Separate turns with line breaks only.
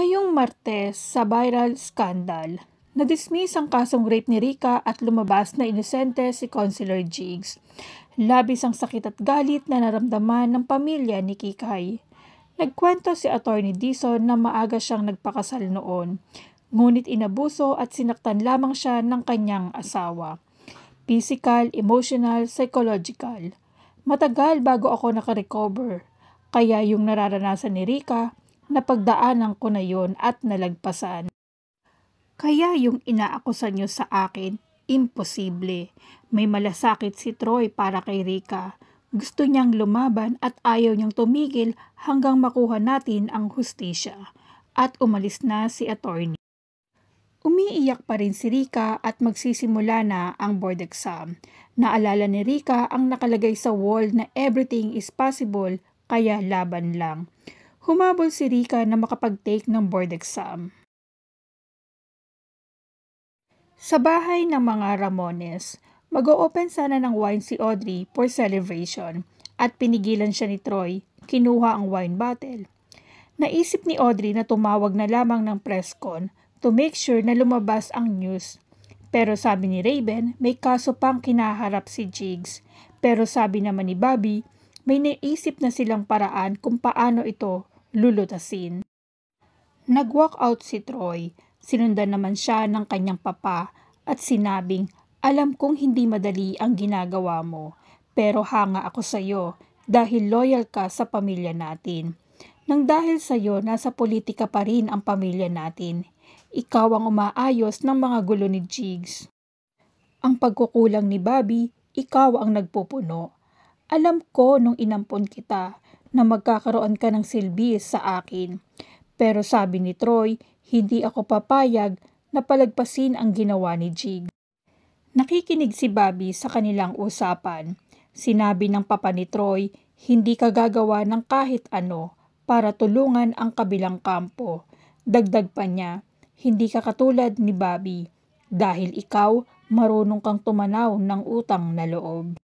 Ngayong Martes, sa viral scandal, na-dismiss ang kasong rape ni Rika at lumabas na inosente si Consular Jigs. Labis ang sakit at galit na naramdaman ng pamilya ni Kikay. Nagkwento si Attorney Dison na maaga siyang nagpakasal noon, ngunit inabuso at sinaktan lamang siya ng kanyang asawa. Physical, emotional, psychological. Matagal bago ako nakarecover. Kaya yung nararanasan ni Rika napagdaanan ko na yon at nalagpasan. Kaya yung inaakusa niyo sa akin, imposible. May malasakit si Troy para kay Rika. Gusto niyang lumaban at ayaw niyang tumigil hanggang makuha natin ang hustisya. At umalis na si attorney. Umiiyak pa rin si Rika at magsisimula na ang board exam. Naalala ni Rika ang nakalagay sa wall na everything is possible, kaya laban lang humabol si Rika na makapag-take ng board exam. Sa bahay ng mga Ramones, mag-o-open sana ng wine si Audrey for celebration at pinigilan siya ni Troy, kinuha ang wine bottle. Naisip ni Audrey na tumawag na lamang ng press con to make sure na lumabas ang news. Pero sabi ni Raven, may kaso pang kinaharap si Jigs. Pero sabi naman ni Bobby, may naisip na silang paraan kung paano ito lulutasin. Nag-walk out si Troy, sinundan naman siya ng kanyang papa at sinabing, alam kong hindi madali ang ginagawa mo, pero hanga ako sa iyo dahil loyal ka sa pamilya natin. Nang dahil sa iyo, nasa politika pa rin ang pamilya natin. Ikaw ang umaayos ng mga gulo ni Jigs. Ang pagkukulang ni Bobby, ikaw ang nagpupuno. Alam ko nung inampon kita na magkakaroon ka ng silbi sa akin. Pero sabi ni Troy, hindi ako papayag na palagpasin ang ginawa ni Jig. Nakikinig si Bobby sa kanilang usapan. Sinabi ng papa ni Troy, hindi ka gagawa ng kahit ano para tulungan ang kabilang kampo. Dagdag pa niya, hindi ka katulad ni Bobby dahil ikaw marunong kang tumanaw ng utang na loob.